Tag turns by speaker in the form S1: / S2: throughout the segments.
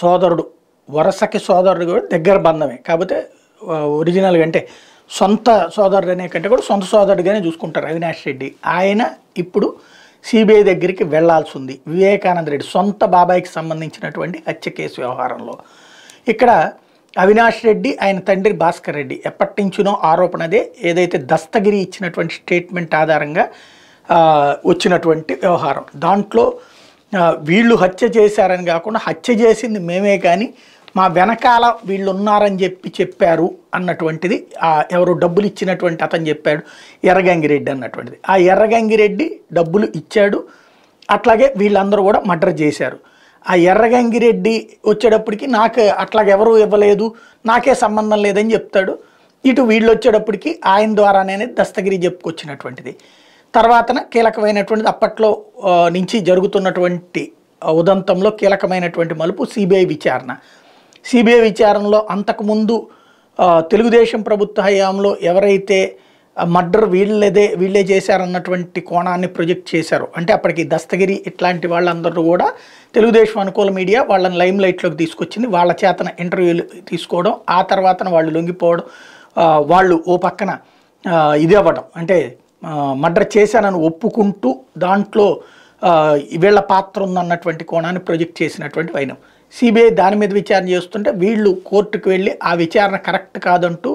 S1: సోదరుడు వరసకి సోదరుడు కూడా దగ్గర బంధమే కాకపోతే ఒరిజినల్గా అంటే సొంత సోదరుడు అనే కంటే కూడా సొంత సోదరుడిగానే చూసుకుంటారు అవినాష్ రెడ్డి ఆయన ఇప్పుడు సిబిఐ దగ్గరికి వెళ్లాల్సి ఉంది వివేకానంద రెడ్డి సొంత బాబాయికి సంబంధించినటువంటి హత్య కేసు వ్యవహారంలో ఇక్కడ అవినాష్ రెడ్డి ఆయన తండ్రి భాస్కర్ రెడ్డి ఎప్పటి నుంచినో ఆరోపణ అదే ఏదైతే దస్తగిరి ఇచ్చినటువంటి స్టేట్మెంట్ ఆధారంగా వచ్చినటువంటి వ్యవహారం దాంట్లో వీళ్ళు హత్య చేశారని కాకుండా హత్య చేసింది మేమే కానీ మా వెనకాల వీళ్ళు ఉన్నారని చెప్పి చెప్పారు అన్నటువంటిది ఎవరు డబ్బులు ఇచ్చినటువంటి అతను చెప్పాడు ఎర్రగంగిరెడ్డి అన్నటువంటిది ఆ ఎర్రగంగిరెడ్డి డబ్బులు ఇచ్చాడు అట్లాగే వీళ్ళందరూ కూడా మర్డర్ చేశారు ఆ ఎర్రగంగిరెడ్డి వచ్చేటప్పటికి నాకు అట్లాగెవరూ ఇవ్వలేదు నాకే సంబంధం లేదని చెప్తాడు ఇటు వీళ్ళు వచ్చేటప్పటికి ఆయన ద్వారానే దస్తగిరి చెప్పుకొచ్చినటువంటిది తర్వాతన కీలకమైనటువంటిది అప్పట్లో నుంచి జరుగుతున్నటువంటి ఉదంతంలో కీలకమైనటువంటి మలుపు సిబిఐ విచారణ సిబిఐ విచారణలో అంతకుముందు తెలుగుదేశం ప్రభుత్వ హయాంలో ఎవరైతే మర్డర్ వీళ్ళదే వీళ్ళే చేశారన్నటువంటి కోణాన్ని ప్రొజెక్ట్ చేశారు అంటే అప్పటికి దస్తగిరి ఇట్లాంటి వాళ్ళందరూ కూడా తెలుగుదేశం అనుకూల మీడియా వాళ్ళని లైమ్ లైట్లోకి తీసుకొచ్చింది వాళ్ళ చేతన ఇంటర్వ్యూలు తీసుకోవడం ఆ తర్వాతన వాళ్ళు లొంగిపోవడం వాళ్ళు ఓ పక్కన ఇదే అవ్వడం అంటే మర్డర్ చేశానని ఒప్పుకుంటూ దాంట్లో వీళ్ళ పాత్ర ఉందన్నటువంటి కోణాన్ని ప్రొజెక్ట్ చేసినటువంటి వైనం సిబిఐ దాని మీద విచారణ చేస్తుంటే వీళ్ళు కోర్టుకు వెళ్ళి ఆ విచారణ కరెక్ట్ కాదంటూ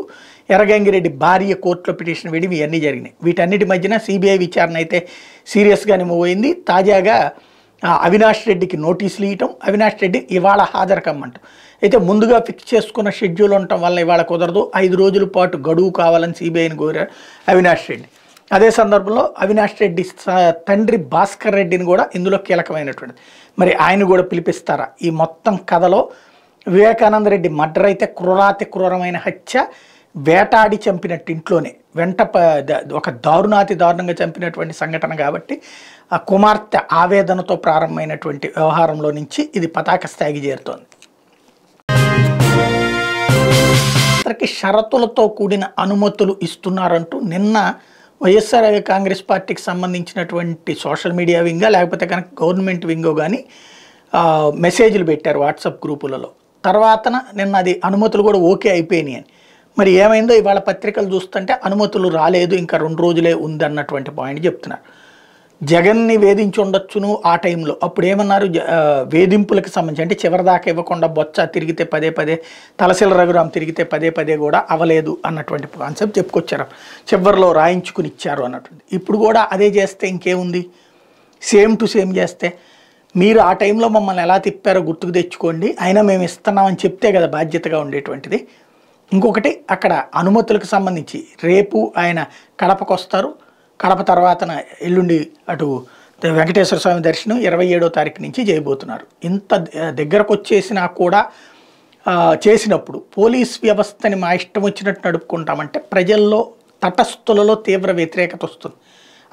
S1: ఎర్రగంగిరెడ్డి భార్య కోర్టులో పిటిషన్ వేడి ఇవన్నీ జరిగినాయి వీటన్నిటి మధ్యన సిబిఐ విచారణ అయితే సీరియస్గానే మూవ్ అయింది తాజాగా అవినాష్ రెడ్డికి నోటీసులు ఇవ్వటం అవినాష్ రెడ్డి ఇవాళ హాజరు అయితే ముందుగా ఫిక్స్ చేసుకున్న షెడ్యూల్ ఉండటం వల్ల ఇవాళ కుదరదు ఐదు రోజుల పాటు గడువు కావాలని సిబిఐని కోరారు అవినాష్ రెడ్డి అదే సందర్భంలో అవినాష్ రెడ్డి తండ్రి భాస్కర్ రెడ్డిని కూడా ఇందులో కీలకమైనటువంటిది మరి ఆయన కూడా పిలిపిస్తారా ఈ మొత్తం కథలో వివేకానంద రెడ్డి మర్డర్ అయితే క్రూరాతి క్రూరమైన హత్య వేటాడి చంపినట్టు ఇంట్లోనే వెంట ఒక దారుణాతి దారుణంగా చంపినటువంటి సంఘటన కాబట్టి ఆ కుమార్తె ఆవేదనతో ప్రారంభమైనటువంటి వ్యవహారంలో నుంచి ఇది పతాక స్థాయికి చేరుతోంది షరతులతో కూడిన అనుమతులు ఇస్తున్నారంటూ నిన్న వైఎస్ఆర్ కాంగ్రెస్ పార్టీకి సంబంధించినటువంటి సోషల్ మీడియా వింగా లేకపోతే కనుక గవర్నమెంట్ వింగో కానీ మెసేజ్లు పెట్టారు వాట్సాప్ గ్రూపులలో తర్వాత నిన్న అది అనుమతులు కూడా ఓకే అయిపోయినాయి అని మరి ఏమైందో ఇవాళ పత్రికలు చూస్తుంటే అనుమతులు రాలేదు ఇంకా రెండు రోజులే ఉందన్నటువంటి పాయింట్ చెప్తున్నారు జగన్ని వేధించి ఉండొచ్చును ఆ టైంలో అప్పుడు ఏమన్నారు వేధింపులకు సంబంధించి అంటే చివరిదాకా ఇవ్వకుండా బొచ్చ తిరిగితే పదే పదే తలసిల రఘురాం తిరిగితే పదే పదే కూడా అవ్వలేదు అన్నటువంటి కాన్సెప్ట్ చెప్పుకొచ్చారు చివరిలో రాయించుకుని ఇచ్చారు అన్నటువంటి ఇప్పుడు కూడా అదే చేస్తే ఇంకేముంది సేమ్ టు సేమ్ చేస్తే మీరు ఆ టైంలో మమ్మల్ని ఎలా తిప్పారో గుర్తుకు తెచ్చుకోండి అయినా మేము ఇస్తున్నామని చెప్తే కదా బాధ్యతగా ఉండేటువంటిది ఇంకొకటి అక్కడ అనుమతులకు సంబంధించి రేపు ఆయన కడపకు వస్తారు కడప తర్వాతన ఎల్లుండి అటు వెంకటేశ్వర స్వామి దర్శనం ఇరవై ఏడో తారీఖు నుంచి చేయబోతున్నారు ఇంత దగ్గరకు వచ్చేసినా కూడా చేసినప్పుడు పోలీస్ వ్యవస్థని మా ఇష్టం వచ్చినట్టు నడుపుకుంటామంటే ప్రజల్లో తటస్థులలో తీవ్ర వ్యతిరేకత వస్తుంది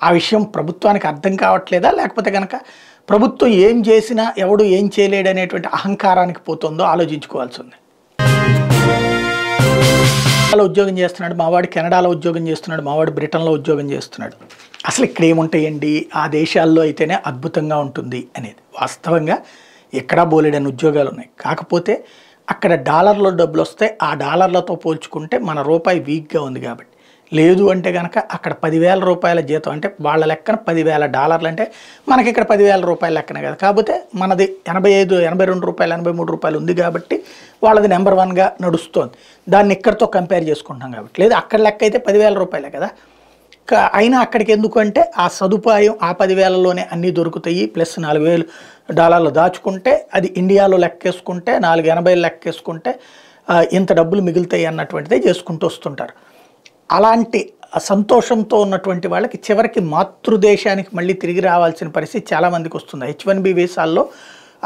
S1: ఆ విషయం ప్రభుత్వానికి అర్థం కావట్లేదా లేకపోతే కనుక ప్రభుత్వం ఏం చేసినా ఎవడు ఏం చేయలేడనేటువంటి అహంకారానికి పోతుందో ఆలోచించుకోవాల్సి ఉంది కెనడాలో ఉద్యోగం చేస్తున్నాడు మావాడు కెనడాలో ఉద్యోగం చేస్తున్నాడు మావాడు బ్రిటన్లో ఉద్యోగం చేస్తున్నాడు అసలు ఇక్కడ ఏముంటాయండి ఆ దేశాల్లో అయితేనే అద్భుతంగా ఉంటుంది అనేది వాస్తవంగా ఎక్కడా బోలేడని ఉద్యోగాలు ఉన్నాయి కాకపోతే అక్కడ డాలర్లో డబ్బులు వస్తే ఆ డాలర్లతో పోల్చుకుంటే మన రూపాయి వీక్గా ఉంది కాబట్టి లేదు అంటే కనుక అక్కడ పదివేల రూపాయల జీతం అంటే వాళ్ళ లెక్కన పదివేల డాలర్లు అంటే మనకి ఇక్కడ పదివేల రూపాయల లెక్కనే కదా కాకపోతే మనది ఎనభై ఐదు ఎనభై రెండు రూపాయలు ఎనభై మూడు రూపాయలు ఉంది కాబట్టి వాళ్ళది నెంబర్ వన్గా నడుస్తోంది దాన్ని ఇక్కడితో కంపేర్ చేసుకుంటున్నాం కాబట్టి లేదు అక్కడ లెక్క అయితే పదివేల రూపాయలే కదా అయినా అక్కడికి ఎందుకంటే ఆ సదుపాయం ఆ పదివేలలోనే అన్నీ దొరుకుతాయి ప్లస్ నాలుగు వేలు డాలర్లు దాచుకుంటే అది ఇండియాలో లెక్కేసుకుంటే నాలుగు ఎనభై లెక్కేసుకుంటే ఇంత డబ్బులు మిగులుతాయి అన్నటువంటిదే చేసుకుంటూ వస్తుంటారు అలాంటి సంతోషంతో ఉన్నటువంటి వాళ్ళకి చివరికి మాతృదేశానికి మళ్ళీ తిరిగి రావాల్సిన పరిస్థితి చాలామందికి వస్తుంది హెచ్ వన్ బి వీసాల్లో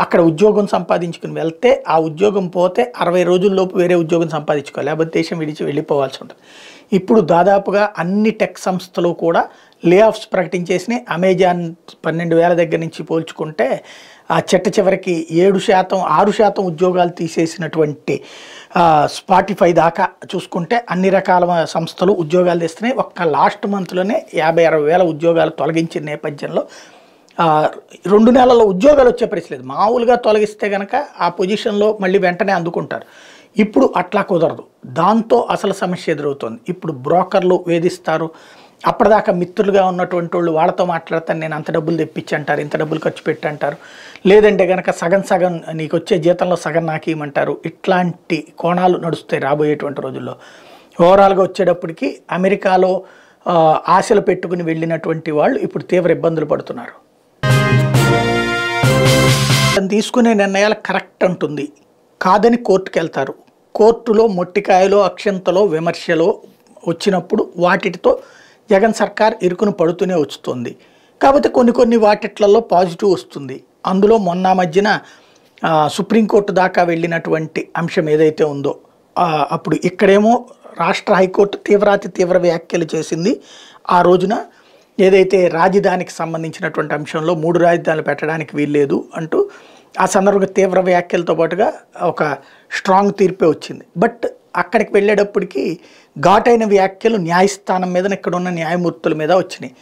S1: అక్కడ ఉద్యోగం సంపాదించుకుని వెళ్తే ఆ ఉద్యోగం పోతే అరవై రోజుల్లోపు వేరే ఉద్యోగం సంపాదించుకోవాలి లేకపోతే దేశం విడిచి వెళ్ళిపోవాల్సి ఉంటుంది ఇప్పుడు దాదాపుగా అన్ని టెక్ సంస్థలు కూడా లే ఆఫ్స్ ప్రకటించేసినాయి అమెజాన్ పన్నెండు వేల దగ్గర నుంచి పోల్చుకుంటే ఆ చెట్ట చివరికి ఏడు శాతం ఆరు శాతం ఉద్యోగాలు తీసేసినటువంటి స్పాటిఫై దాకా చూసుకుంటే అన్ని రకాల సంస్థలు ఉద్యోగాలు తెస్తున్నాయి ఒక్క లాస్ట్ మంత్లోనే యాభై అరవై వేల ఉద్యోగాలు తొలగించిన నేపథ్యంలో రెండు నెలల ఉద్యోగాలు వచ్చే పరిస్థితి లేదు మామూలుగా తొలగిస్తే కనుక ఆ పొజిషన్లో మళ్ళీ వెంటనే అందుకుంటారు ఇప్పుడు అట్లా కుదరదు దాంతో అసలు సమస్య ఎదురవుతుంది ఇప్పుడు బ్రోకర్లు వేధిస్తారు అప్పటిదాకా మిత్రులుగా ఉన్నటువంటి వాళ్ళు వాళ్ళతో మాట్లాడతాను నేను అంత డబ్బులు తెప్పించంటారు ఇంత డబ్బులు ఖర్చు పెట్టంటారు లేదంటే కనుక సగం సగం నీకు వచ్చే జీతంలో సగం నాకు ఇవ్వమంటారు ఇట్లాంటి కోణాలు నడుస్తాయి రాబోయేటువంటి రోజుల్లో ఓవరాల్గా వచ్చేటప్పటికి అమెరికాలో ఆశలు పెట్టుకుని వెళ్ళినటువంటి వాళ్ళు ఇప్పుడు తీవ్ర ఇబ్బందులు పడుతున్నారు తీసుకునే నిర్ణయాలు కరెక్ట్ అంటుంది కాదని కోర్టుకు వెళ్తారు కోర్టులో మొట్టికాయలో అక్షంతలో విమర్శలో వచ్చినప్పుడు వాటితో జగన్ సర్కార్ ఇరుకును పడుతూనే వస్తుంది కాకపోతే కొన్ని కొన్ని వాటిట్లలో పాజిటివ్ వస్తుంది అందులో మొన్న మధ్యన సుప్రీంకోర్టు దాకా వెళ్ళినటువంటి అంశం ఏదైతే ఉందో అప్పుడు ఇక్కడేమో రాష్ట్ర హైకోర్టు తీవ్రాతి తీవ్ర వ్యాఖ్యలు చేసింది ఆ రోజున ఏదైతే రాజధానికి సంబంధించినటువంటి అంశంలో మూడు రాజధానులు పెట్టడానికి వీల్లేదు అంటూ ఆ సందర్భంగా తీవ్ర వ్యాఖ్యలతో పాటుగా ఒక స్ట్రాంగ్ తీర్పే వచ్చింది బట్ అక్కడికి వెళ్ళేటప్పటికి ఘాటైన వ్యాఖ్యలు న్యాయస్థానం మీద ఇక్కడ ఉన్న న్యాయమూర్తుల మీద వచ్చినాయి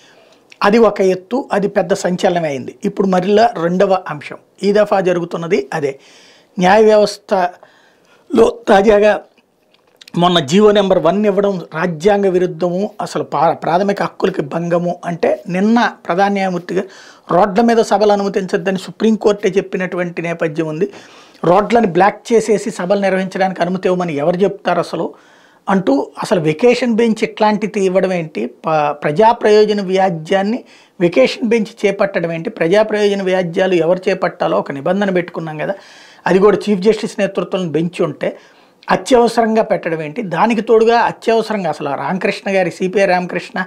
S1: అది ఒక ఎత్తు అది పెద్ద సంచలనం అయింది ఇప్పుడు మరిలా రెండవ అంశం ఈ దఫా జరుగుతున్నది అదే న్యాయ వ్యవస్థలో తాజాగా మొన్న జీవో నెంబర్ వన్ ఇవ్వడం రాజ్యాంగ విరుద్ధము అసలు పా ప్రాథమిక హక్కులకి భంగము అంటే నిన్న ప్రధాన న్యాయమూర్తిగా రోడ్ల మీద సభలు అనుమతించద్దని సుప్రీంకోర్టే చెప్పినటువంటి నేపథ్యం ఉంది రోడ్లను బ్లాక్ చేసేసి సభలు నిర్వహించడానికి అనుమతి ఇవ్వమని ఎవరు చెప్తారు అసలు అంటూ అసలు వెకేషన్ బెంచ్ ఇట్లాంటిది ఇవ్వడం ఏంటి ప్రజా ప్రయోజన వ్యాజ్యాన్ని వెకేషన్ బెంచ్ చేపట్టడం ఏంటి ప్రజా ప్రయోజన వ్యాజ్యాలు ఎవరు చేపట్టాలో ఒక నిబంధన పెట్టుకున్నాం కదా అది కూడా చీఫ్ జస్టిస్ నేతృత్వం బెంచ్ ఉంటే అత్యవసరంగా పెట్టడం ఏంటి దానికి తోడుగా అత్యవసరంగా అసలు రామకృష్ణ గారి సిపిఐ రామకృష్ణ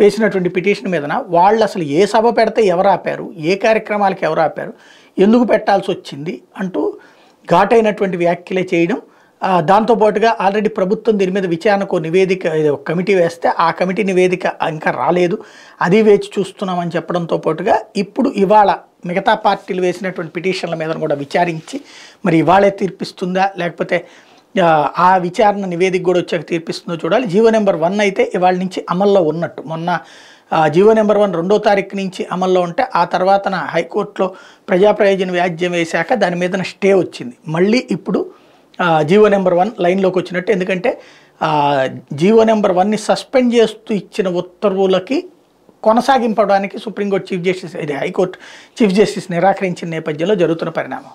S1: వేసినటువంటి పిటిషన్ మీదన వాళ్ళు అసలు ఏ సభ పెడితే ఎవరు ఆపారు ఏ కార్యక్రమాలకు ఎవరు ఆపారు ఎందుకు పెట్టాల్సి వచ్చింది అంటూ ఘాటైనటువంటి వ్యాఖ్యలే చేయడం దాంతోపాటుగా ఆల్రెడీ ప్రభుత్వం దీని మీద విచారణకు నివేదిక కమిటీ వేస్తే ఆ కమిటీ నివేదిక ఇంకా రాలేదు అది వేచి చూస్తున్నామని చెప్పడంతో పాటుగా ఇప్పుడు ఇవాళ మిగతా పార్టీలు వేసినటువంటి పిటిషన్ల మీద కూడా విచారించి మరి ఇవాళే తీర్పిస్తుందా లేకపోతే ఆ విచారణ నివేదిక కూడా వచ్చాక తీర్పిస్తుందో చూడాలి జీవో నెంబర్ వన్ అయితే ఇవాళ నుంచి అమల్లో ఉన్నట్టు మొన్న జీవో నెంబర్ వన్ రెండో తారీఖు నుంచి అమల్లో ఉంటే ఆ తర్వాతన హైకోర్టులో ప్రజాప్రయోజన వ్యాజ్యం వేశాక దాని మీద స్టే వచ్చింది మళ్ళీ ఇప్పుడు జీవో నెంబర్ వన్ లైన్లోకి వచ్చినట్టు ఎందుకంటే జీవో నెంబర్ వన్ని సస్పెండ్ చేస్తూ ఇచ్చిన ఉత్తర్వులకి కొనసాగింపడానికి సుప్రీంకోర్టు చీఫ్ జస్టిస్ ఇది హైకోర్టు చీఫ్ జస్టిస్ నిరాకరించిన నేపథ్యంలో జరుగుతున్న పరిణామం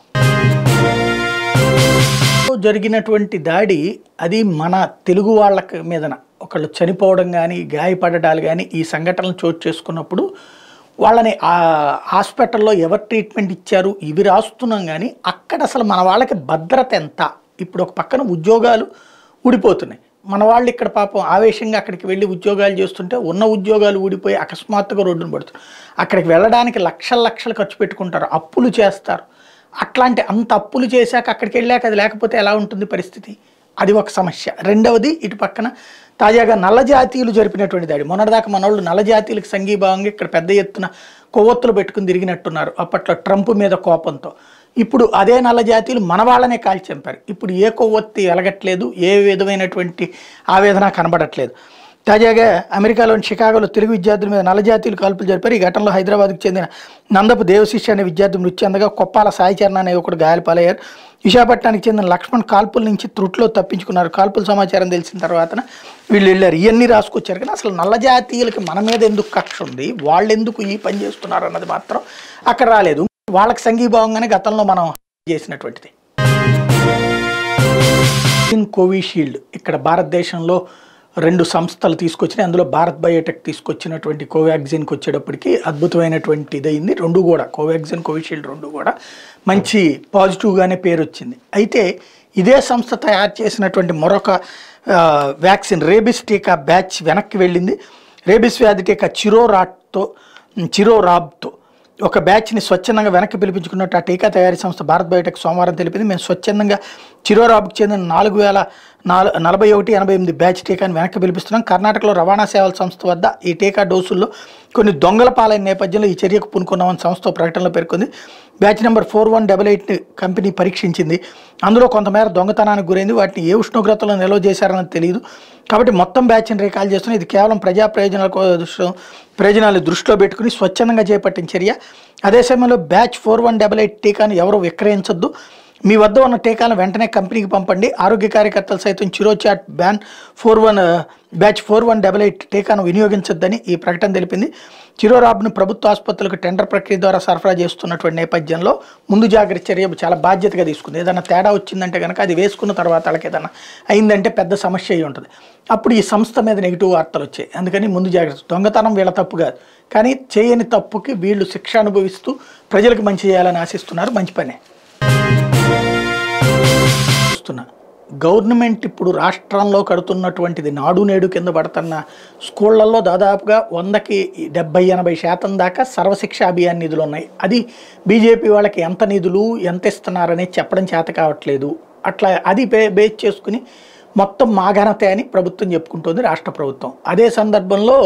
S1: జరిగినటువంటి దాడి అది మన తెలుగు వాళ్ళ మీదన ఒకళ్ళు చనిపోవడం కానీ గాయపడటాలు కానీ ఈ సంఘటనలు చోటు చేసుకున్నప్పుడు వాళ్ళని ఆ హాస్పిటల్లో ఎవరు ట్రీట్మెంట్ ఇచ్చారు ఇవి రాస్తున్నాం కానీ అక్కడ అసలు మన వాళ్ళకి భద్రత ఎంత ఇప్పుడు ఒక పక్కన ఉద్యోగాలు ఊడిపోతున్నాయి మన వాళ్ళు ఇక్కడ పాపం ఆవేశంగా అక్కడికి వెళ్ళి ఉద్యోగాలు చేస్తుంటే ఉన్న ఉద్యోగాలు ఊడిపోయి అకస్మాత్తుగా రోడ్డును పడుతుంది అక్కడికి వెళ్ళడానికి లక్షల లక్షలు ఖర్చు పెట్టుకుంటారు అప్పులు చేస్తారు అట్లాంటి అంత అప్పులు చేశాక అక్కడికి వెళ్ళాక అది లేకపోతే ఎలా ఉంటుంది పరిస్థితి అది ఒక సమస్య రెండవది ఇటు పక్కన తాజాగా నల్ల జాతీయులు జరిపినటువంటి దాడి మొన్నటిదాకా మనోళ్ళు నల్ల జాతీయులకు సంఘీభావంగా ఇక్కడ పెద్ద ఎత్తున కొవ్వొత్తులు పెట్టుకుని తిరిగినట్టున్నారు అప్పట్లో ట్రంప్ మీద కోపంతో ఇప్పుడు అదే నల్ల జాతీయులు మన వాళ్ళనే కాల్చి చంపారు ఇప్పుడు ఏ కొవ్వొత్తి ఎలగట్లేదు ఏ విధమైనటువంటి ఆవేదన కనబడట్లేదు తాజాగా అమెరికాలోని షికాగోలో తెలుగు విద్యార్థుల మీద నలజాతీయులు కాల్పులు జరిపారు ఈ ఘటనలో హైదరాబాద్కు చెందిన నందపు దేవశిష్య అనే విద్యార్థి మృత్యు అందగా కొప్పాల సాయిచరణ అనే ఒకటి గాయాలపాలయ్యారు విశాఖపట్నానికి చెందిన లక్ష్మణ్ కాల్పుల నుంచి త్రుట్లో తప్పించుకున్నారు కాల్పుల సమాచారం తెలిసిన తర్వాత వీళ్ళు వెళ్ళారు ఇవన్నీ రాసుకొచ్చారు కానీ అసలు నల్లజాతీయులకి మన మీద ఎందుకు కక్ష ఉంది వాళ్ళు ఎందుకు ఈ పని చేస్తున్నారు అన్నది మాత్రం అక్కడ రాలేదు వాళ్ళకి సంఘీభావంగానే గతంలో మనం చేసినటువంటిది కోవిషీల్డ్ ఇక్కడ భారతదేశంలో రెండు సంస్థలు తీసుకొచ్చినాయి అందులో భారత్ బయోటెక్ తీసుకొచ్చినటువంటి కోవాక్సిన్కి వచ్చేటప్పటికి అద్భుతమైనటువంటి ఇదైంది రెండు కూడా కోవాక్సిన్ కోవిషీల్డ్ రెండు కూడా మంచి పాజిటివ్గానే పేరు వచ్చింది అయితే ఇదే సంస్థ తయారు చేసినటువంటి మరొక వ్యాక్సిన్ రేబిస్ టీకా బ్యాచ్ వెనక్కి వెళ్ళింది రేబిస్ వ్యాధి టీకా చిరోరాట్తో చిరోరాబ్తో ఒక బ్యాచ్ని స్వచ్ఛందంగా వెనక్కి పిలిపించుకున్నట్టు ఆ టీకా తయారీ సంస్థ భారత్ బయోటెక్ సోమవారం తెలిపింది మేము స్వచ్ఛందంగా చిరోరాబ్కి చెందిన నాలుగు వేల నాలు నలభై ఒకటి ఎనభై ఎనిమిది బ్యాచ్ టీకాను వెనక్కి పిలిపిస్తున్నాం కర్ణాటకలో రవాణా సేవల సంస్థ వద్ద ఈ టీకా డోసుల్లో కొన్ని దొంగల పాలైన నేపథ్యంలో ఈ చర్యకు పూనుకున్నామని సంస్థ ప్రకటనలో పేర్కొంది batch number four one double eight company పరీక్షించింది అందులో కొంతమేర దొంగతనానికి గురైంది వాటిని ఏ ఉష్ణోగ్రతలో నిల్వ చేశారని తెలియదు కాబట్టి మొత్తం బ్యాచ్ని రికాల్ చేస్తున్నాం ఇది కేవలం ప్రజా ప్రయోజనాల ప్రయోజనాలు దృష్టిలో పెట్టుకుని స్వచ్ఛందంగా చేపట్టిన చర్య అదే సమయంలో batch four one double eight టీకాను ఎవరు విక్రయించొద్దు మీ వద్ద ఉన్న టీకాను వెంటనే కంపెనీకి పంపండి ఆరోగ్య కార్యకర్తలు సైతం చిరోచాట్ ban four one batch four one double eight టీకాను వినియోగించొద్దని ఈ ప్రకటన తెలిపింది చిరోరాబ్ను ప్రభుత్వ ఆసుపత్రులకు టెండర్ ప్రక్రియ ద్వారా సరఫరా చేస్తున్నటువంటి నేపథ్యంలో ముందు జాగ్రత్త చర్య చాలా బాధ్యతగా తీసుకుంది ఏదైనా తేడా వచ్చిందంటే కనుక అది వేసుకున్న తర్వాత వాళ్ళకి ఏదైనా అయిందంటే పెద్ద సమస్య అయి ఉంటుంది అప్పుడు ఈ సంస్థ మీద నెగిటివ్ వార్తలు వచ్చాయి అందుకని ముందు జాగ్రత్త దొంగతనం వీళ్ళ తప్పు కాదు కానీ చేయని తప్పుకి వీళ్ళు శిక్ష అనుభవిస్తూ ప్రజలకు మంచి చేయాలని ఆశిస్తున్నారు మంచి పనే చెప్తున్నా గవర్నమెంట్ ఇప్పుడు రాష్ట్రంలో కడుతున్నటువంటిది నాడు నేడు కింద పడుతున్న స్కూళ్లలో దాదాపుగా వందకి డెబ్బై ఎనభై శాతం దాకా సర్వశిక్ష అభియాన్ నిధులు ఉన్నాయి అది బీజేపీ వాళ్ళకి ఎంత నిధులు ఎంత ఇస్తున్నారనేది చెప్పడం చేత కావట్లేదు అట్లా అది బేస్ చేసుకుని మొత్తం మాఘనత అని ప్రభుత్వం చెప్పుకుంటుంది రాష్ట్ర ప్రభుత్వం అదే సందర్భంలో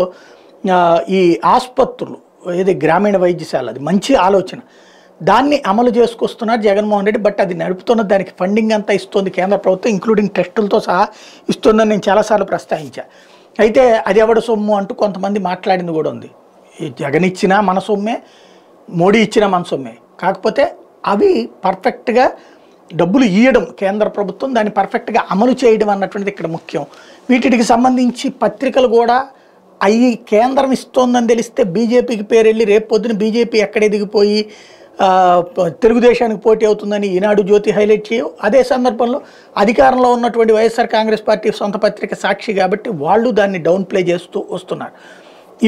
S1: ఈ ఆసుపత్రులు ఏది గ్రామీణ వైద్యశాల అది మంచి ఆలోచన దాన్ని అమలు చేసుకొస్తున్నారు జగన్మోహన్ రెడ్డి బట్ అది నడుపుతున్న దానికి ఫండింగ్ అంతా ఇస్తుంది కేంద్ర ప్రభుత్వం ఇంక్లూడింగ్ టెస్టులతో సహా ఇస్తుందని నేను చాలాసార్లు ప్రస్తావించా అయితే అది ఎవడ సొమ్ము అంటూ కొంతమంది మాట్లాడింది కూడా ఉంది ఈ జగన్ ఇచ్చినా మన సొమ్మే మోడీ ఇచ్చినా మన సొమ్మే కాకపోతే అవి పర్ఫెక్ట్గా డబ్బులు ఇవ్వడం కేంద్ర ప్రభుత్వం దాన్ని పర్ఫెక్ట్గా అమలు చేయడం అన్నటువంటిది ఇక్కడ ముఖ్యం వీటికి సంబంధించి పత్రికలు కూడా అవి కేంద్రం ఇస్తోందని తెలిస్తే బీజేపీకి పేరెళ్ళి రేపు పొద్దున బీజేపీ ఎక్కడ ఎదిగిపోయి తెలుగుదేశానికి పోటీ అవుతుందని ఈనాడు జ్యోతి హైలైట్ చేయవు అదే సందర్భంలో అధికారంలో ఉన్నటువంటి వైఎస్ఆర్ కాంగ్రెస్ పార్టీ సొంత పత్రిక సాక్షి కాబట్టి వాళ్ళు దాన్ని డౌన్ ప్లే చేస్తూ వస్తున్నారు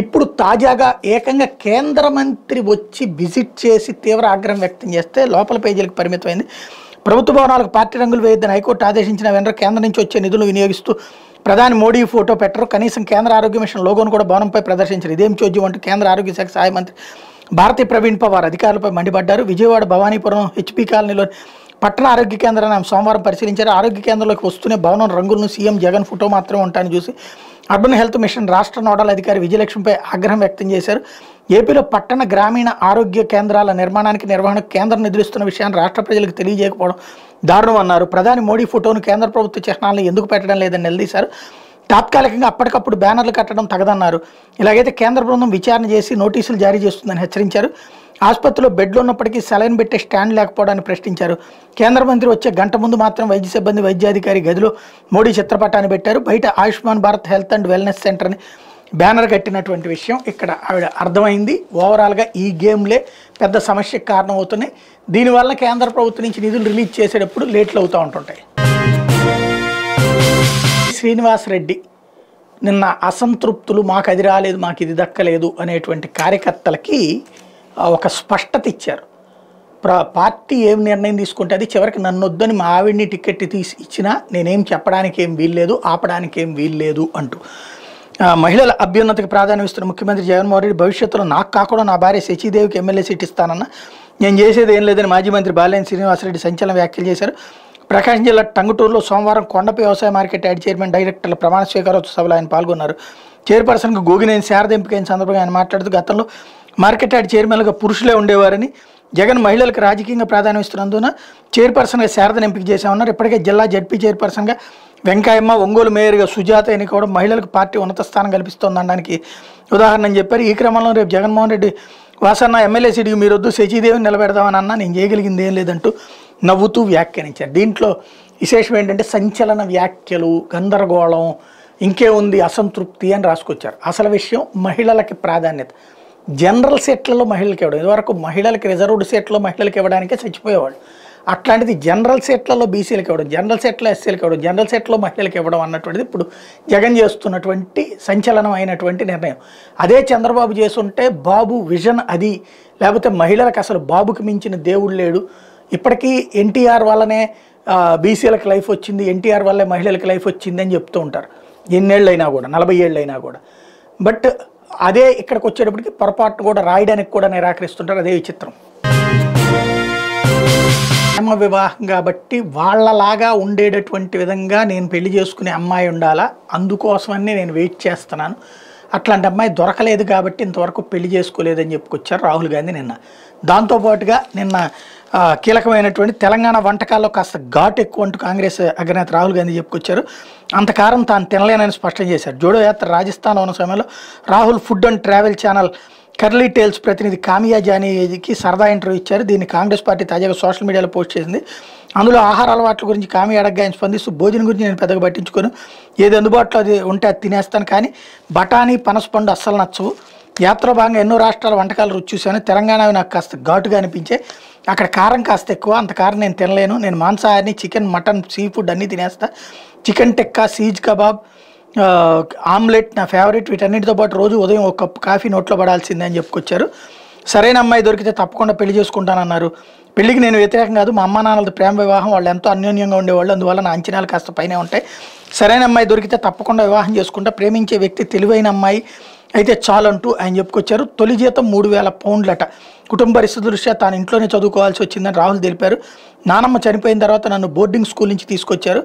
S1: ఇప్పుడు తాజాగా ఏకంగా కేంద్ర మంత్రి వచ్చి విజిట్ చేసి తీవ్ర ఆగ్రహం వ్యక్తం చేస్తే లోపల పేజీలకు పరిమితమైంది ప్రభుత్వ భవనాలకు పార్టీ రంగులు వేయొద్దని హైకోర్టు ఆదేశించిన వెనర కేంద్రం నుంచి వచ్చే నిధులు వినియోగిస్తూ ప్రధాని మోడీ ఫోటో పెట్టరు కనీసం కేంద్ర ఆరోగ్య మిషన్ లోగోను కూడా భవనంపై ప్రదర్శించారు ఇదేం చోద్యం అంటూ కేంద్ర ఆరోగ్య శాఖ సహాయ మంత్రి భారతి ప్రవీణ్ పవార్ అధికారులపై మండిపడ్డారు విజయవాడ భవానీపురం హెచ్పీ కాలనీలో పట్టణ ఆరోగ్య కేంద్రాన్ని ఆమె సోమవారం పరిశీలించారు ఆరోగ్య కేంద్రంలోకి వస్తూనే భవనం రంగులను సీఎం జగన్ ఫోటో మాత్రం ఉంటాయని చూసి అర్బన్ హెల్త్ మిషన్ రాష్ట్ర నోడల్ అధికారి విజయలక్ష్మిపై ఆగ్రహం వ్యక్తం చేశారు ఏపీలో పట్టణ గ్రామీణ ఆరోగ్య కేంద్రాల నిర్మాణానికి నిర్వహణ కేంద్రం నిధులుస్తున్న విషయాన్ని రాష్ట్ర ప్రజలకు తెలియజేయకపోవడం దారుణం అన్నారు ప్రధాని మోడీ ఫోటోను కేంద్ర ప్రభుత్వ చిహ్నాలను ఎందుకు పెట్టడం లేదని నిలదీశారు తాత్కాలికంగా అప్పటికప్పుడు బ్యానర్లు కట్టడం తగదన్నారు ఇలాగైతే కేంద్ర బృందం విచారణ చేసి నోటీసులు జారీ చేస్తుందని హెచ్చరించారు ఆసుపత్రిలో బెడ్లు ఉన్నప్పటికీ సెలైన్ పెట్టే స్టాండ్ లేకపోవడాన్ని ప్రశ్నించారు కేంద్ర మంత్రి వచ్చే గంట ముందు మాత్రం వైద్య సిబ్బంది వైద్యాధికారి గదిలో మోడీ చిత్రపటాన్ని పెట్టారు బయట Ayushman Bharat health and wellness సెంటర్ని బ్యానర్ కట్టినటువంటి విషయం ఇక్కడ ఆవిడ అర్థమైంది ఓవరాల్గా ఈ గేమ్లే పెద్ద సమస్యకు కారణమవుతున్నాయి దీనివల్ల కేంద్ర ప్రభుత్వం నుంచి నిధులు రిలీజ్ చేసేటప్పుడు లేట్లు అవుతూ ఉంటుంటాయి శ్రీనివాస్ రెడ్డి నిన్న అసంతృప్తులు మాకు అది రాలేదు మాకు ఇది దక్కలేదు అనేటువంటి కార్యకర్తలకి ఒక స్పష్టత ఇచ్చారు పార్టీ ఏం నిర్ణయం తీసుకుంటే అది చివరికి నన్ను వద్దని మా ఆవిడ్ని టికెట్ తీసి ఇచ్చినా నేనేం చెప్పడానికి ఏం వీల్లేదు ఆపడానికి ఏం వీల్లేదు అంటూ మహిళల అభ్యున్నతికి ప్రాధాన్యం ఇస్తున్న ముఖ్యమంత్రి జగన్మోహన్ రెడ్డి భవిష్యత్తులో నాకు కాకుండా నా భార్య శశిదేవికి ఎమ్మెల్యే సీట్ ఇస్తానన్న నేను చేసేది ఏం లేదని మాజీ మంత్రి బాలేని శ్రీనివాసరెడ్డి సంచలన వ్యాఖ్యలు చేశారు ప్రకాశం జిల్లా టంగుటూరులో సోమవారం కొండప వ్యవసాయ మార్కెట్ యాడ్ చైర్మన్ డైరెక్టర్ల ప్రమాణ స్వీకారోత్సవ సభలో ఆయన పాల్గొన్నారు చైర్పర్సన్కు గోగినేని శారద ఎంపికైన సందర్భంగా ఆయన మాట్లాడుతూ గతంలో మార్కెట్ యాడ్ చైర్మన్లుగా పురుషులే ఉండేవారని జగన్ మహిళలకు రాజకీయంగా ప్రాధాన్యం ఇస్తున్నందున చైర్పర్సన్గా శారదను ఎంపిక చేశామన్నారు ఇప్పటికే జిల్లా జడ్పీ చైర్పర్సన్గా వెంకయ్యమ్మ ఒంగోలు మేయర్గా సుజాత అని కూడా మహిళలకు పార్టీ ఉన్నత స్థానం కల్పిస్తోందనడానికి ఉదాహరణ చెప్పారు ఈ క్రమంలో రేపు జగన్మోహన్ రెడ్డి వాసన్న ఎమ్మెల్యే సీటుకి మీరొద్దు శశీదేవిని నిలబెడదామని అన్నా నేను చేయగలిగింది ఏం లేదంటూ నవ్వుతూ వ్యాఖ్యానించారు దీంట్లో విశేషం ఏంటంటే సంచలన వ్యాఖ్యలు గందరగోళం ఇంకే ఉంది అసంతృప్తి అని రాసుకొచ్చారు అసలు విషయం మహిళలకి ప్రాధాన్యత జనరల్ సీట్లలో మహిళలకు ఇవ్వడం ఇదివరకు మహిళలకి రిజర్వ్డ్ సీట్లో మహిళలకి ఇవ్వడానికే చచ్చిపోయేవాళ్ళు అట్లాంటిది జనరల్ సీట్లలో బీసీలకి ఇవ్వడం జనరల్ సీట్లో ఎస్సీలకి ఇవ్వడం జనరల్ సీట్లో మహిళలకి ఇవ్వడం అన్నటువంటిది ఇప్పుడు జగన్ చేస్తున్నటువంటి సంచలనం అయినటువంటి నిర్ణయం అదే చంద్రబాబు చేస్తుంటే బాబు విజన్ అది లేకపోతే మహిళలకు అసలు బాబుకి మించిన దేవుడు లేడు ఇప్పటికీ ఎన్టీఆర్ వల్లనే బీసీలకు లైఫ్ వచ్చింది ఎన్టీఆర్ వల్లే మహిళలకు లైఫ్ వచ్చింది అని చెప్తూ ఉంటారు ఎన్నేళ్ళైనా కూడా నలభై ఏళ్ళైనా కూడా బట్ అదే ఇక్కడికి వచ్చేటప్పటికి పొరపాటు కూడా రాయడానికి కూడా నిరాకరిస్తుంటారు అదే విచిత్రం ప్రేమ వివాహం కాబట్టి వాళ్ళలాగా ఉండేటటువంటి విధంగా నేను పెళ్లి చేసుకునే అమ్మాయి ఉండాలా అందుకోసమని నేను వెయిట్ చేస్తున్నాను అట్లాంటి అమ్మాయి దొరకలేదు కాబట్టి ఇంతవరకు పెళ్లి చేసుకోలేదని చెప్పుకొచ్చారు రాహుల్ గాంధీ నిన్న దాంతోపాటుగా నిన్న కీలకమైనటువంటి తెలంగాణ వంటకాల్లో కాస్త ఘాటు ఎక్కువ అంటూ కాంగ్రెస్ అగ్రనేత రాహుల్ గాంధీ చెప్పుకొచ్చారు అంతకారం తాను తినలేనని స్పష్టం చేశారు జోడో యాత్ర రాజస్థాన్ ఉన్న సమయంలో Rahul food and travel channel curly tales ప్రతినిధి కామియా జానీకి సరదా ఇంటర్వ్యూ ఇచ్చారు దీన్ని కాంగ్రెస్ పార్టీ తాజాగా సోషల్ మీడియాలో పోస్ట్ చేసింది అందులో ఆహార అలవాట్ల గురించి కామీ అడగ్గా ఆయన స్పందిస్తూ భోజనం గురించి నేను పెద్దగా పట్టించుకోను ఏది అందుబాటులో అది ఉంటే అది తినేస్తాను కానీ బఠానీ పనసపండు అస్సలు నచ్చవు యాత్ర భాగంగా ఎన్నో రాష్ట్రాల వంటకాలు రుచి చూశాను తెలంగాణ నాకు కాస్త ఘాటుగా అనిపించే అక్కడ కారం కాస్త ఎక్కువ అంత కారం నేను తినలేను నేను మాంసాహారిని చికెన్ మటన్ సీ ఫుడ్ అన్నీ తినేస్తా చికెన్ టెక్కా సీజ్ కబాబ్ ఆమ్లెట్ నా ఫేవరెట్ వీటన్నిటితో పాటు రోజు ఉదయం ఒక కప్పు కాఫీ నోట్లో పడాల్సిందే అని చెప్పుకొచ్చారు సరైన అమ్మాయి దొరికితే తప్పకుండా పెళ్లి చేసుకుంటానన్నారు పెళ్లికి నేను వ్యతిరేకం కాదు మా అమ్మ నాన్నలతో ప్రేమ వివాహం వాళ్ళు ఎంతో అన్యోన్యంగా ఉండేవాళ్ళు అందువల్ల నా అంచనాలు కాస్త పైనే ఉంటాయి సరైన అమ్మాయి దొరికితే తప్పకుండా వివాహం చేసుకుంటా ప్రేమించే వ్యక్తి తెలివైన అమ్మాయి అయితే చాలంటూ ఆయన చెప్పుకొచ్చారు తొలి జీతం మూడు వేల పౌండ్లట కుటుంబ పరిస్థితుల దృష్ట్యా తాను ఇంట్లోనే చదువుకోవాల్సి వచ్చిందని రాహుల్ తెలిపారు నానమ్మ చనిపోయిన తర్వాత నన్ను బోర్డింగ్ స్కూల్ నుంచి తీసుకొచ్చారు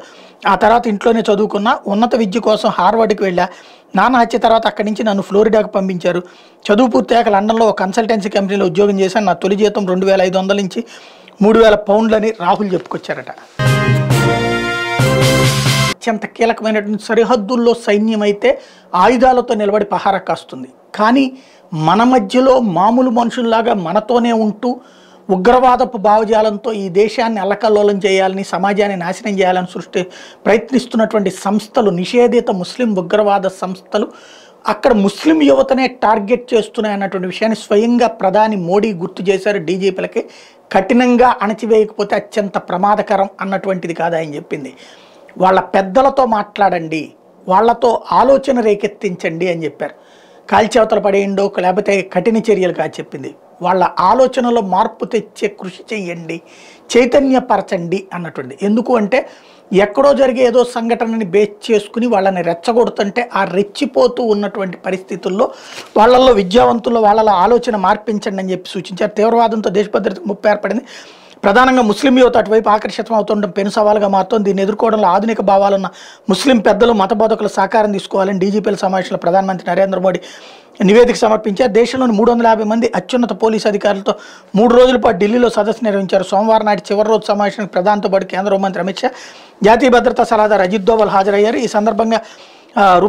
S1: ఆ తర్వాత ఇంట్లోనే చదువుకున్న ఉన్నత విద్య కోసం హార్వర్డ్కి వెళ్ళా నాన్న హత్య తర్వాత అక్కడి నుంచి నన్ను ఫ్లోరిడాకు పంపించారు చదువు పూర్తయ్యాక లండన్లో ఒక కన్సల్టెన్సీ కంపెనీలో ఉద్యోగం చేశాను నా తొలి జీతం రెండు వేల ఐదు వందల నుంచి మూడు వేల పౌండ్లని రాహుల్ చెప్పుకొచ్చారట అత్యంత కీలకమైనటువంటి సరిహద్దుల్లో సైన్యం అయితే ఆయుధాలతో నిలబడి పహారా కాస్తుంది కానీ మన మధ్యలో మామూలు మనుషుల్లాగా మనతోనే ఉంటూ ఉగ్రవాదపు భావజాలంతో ఈ దేశాన్ని అల్లకల్లోలం చేయాలని సమాజాన్ని నాశనం చేయాలని సృష్టి ప్రయత్నిస్తున్నటువంటి సంస్థలు నిషేధిత ముస్లిం ఉగ్రవాద సంస్థలు అక్కడ ముస్లిం యువతనే టార్గెట్ చేస్తున్నాయి అన్నటువంటి విషయాన్ని స్వయంగా ప్రధాని మోడీ గుర్తు చేశారు డీజీపీలకి కఠినంగా అణచివేయకపోతే అత్యంత ప్రమాదకరం అన్నటువంటిది కాదా అని చెప్పింది వాళ్ళ పెద్దలతో మాట్లాడండి వాళ్ళతో ఆలోచన రేకెత్తించండి అని చెప్పారు కాల్చేవతలు పడేయండో లేకపోతే కఠిన చర్యలు కాదు చెప్పింది వాళ్ళ ఆలోచనలో మార్పు తెచ్చే కృషి చేయండి చైతన్యపరచండి అన్నటువంటి ఎందుకు అంటే ఎక్కడో జరిగే ఏదో సంఘటనని బేస్ చేసుకుని వాళ్ళని రెచ్చగొడుతుంటే ఆ రెచ్చిపోతూ ఉన్నటువంటి పరిస్థితుల్లో వాళ్ళల్లో విద్యావంతుల్లో వాళ్ళలో ఆలోచన మార్పించండి అని చెప్పి సూచించారు తీవ్రవాదంతో దేశభద్రత ముప్పు ఏర్పడింది ప్రధానంగా ముస్లిం యువత అటువైపు ఆకర్షితం అవుతుండడం పెను సవాలుగా మారుతోంది దీన్ని ఎదుర్కోవడంలో ఆధునిక భావాలన్న ముస్లిం పెద్దలు మత సహకారం తీసుకోవాలని డీజీపీల సమావేశంలో ప్రధానమంత్రి నరేంద్ర మోడీ నివేదిక సమర్పించారు దేశంలోని మూడు వందల యాభై మంది అత్యున్నత పోలీసు అధికారులతో మూడు రోజుల పాటు ఢిల్లీలో సదస్సు నిర్వహించారు సోమవారం నాటి చివరి రోజు సమావేశానికి ప్రధానంతో పాటు కేంద్ర హోంమంత్రి అమిత్ షా జాతీయ భద్రతా సలహాదారు అజిత్ దోవల్ హాజరయ్యారు ఈ సందర్భంగా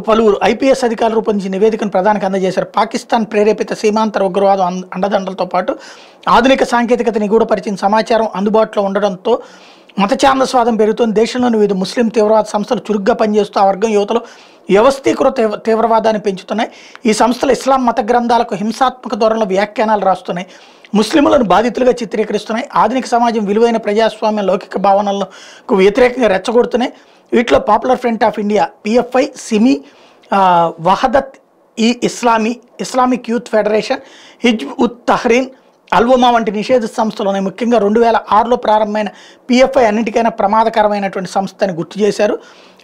S1: పలువురు ఐపీఎస్ అధికారులు రూపొందించిన నివేదికను ప్రధానికి అందజేశారు పాకిస్తాన్ ప్రేరేపిత సీమాంతర ఉగ్రవాదం అండదండలతో పాటు ఆధునిక సాంకేతికత నిగూఢపరిచిన సమాచారం అందుబాటులో ఉండడంతో స్వాదం పెరుగుతుంది దేశంలోని వివిధ ముస్లిం తీవ్రవాద సంస్థలు చురుగ్గా పనిచేస్తూ ఆ వర్గం యువతలో వ్యవస్థీకృత తీవ్రవాదాన్ని పెంచుతున్నాయి ఈ సంస్థలు ఇస్లాం మత గ్రంథాలకు హింసాత్మక ధోరణిలో వ్యాఖ్యానాలు రాస్తున్నాయి ముస్లింలను బాధితులుగా చిత్రీకరిస్తున్నాయి ఆధునిక సమాజం విలువైన ప్రజాస్వామ్య లౌకిక భావనలకు వ్యతిరేకంగా రెచ్చగొడుతున్నాయి వీటిలో popular front of India PFI SIMI Wahdat ఈ Islami Islamic youth federation Hizb ut Tahrir అల్వమా వంటి నిషేధ సంస్థలోనే ముఖ్యంగా రెండు వేల ఆరులో ప్రారంభమైన పిఎఫ్ఐ అన్నింటికైనా ప్రమాదకరమైనటువంటి సంస్థని గుర్తు చేశారు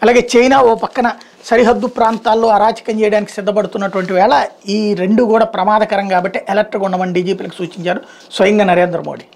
S1: అలాగే చైనా ఓ పక్కన సరిహద్దు ప్రాంతాల్లో అరాచకం చేయడానికి సిద్ధపడుతున్నటువంటి వేళ ఈ రెండు కూడా ప్రమాదకరం కాబట్టి ఎలర్ట్గా ఉండమని డీజీపీలకు సూచించారు స్వయంగా నరేంద్ర మోడీ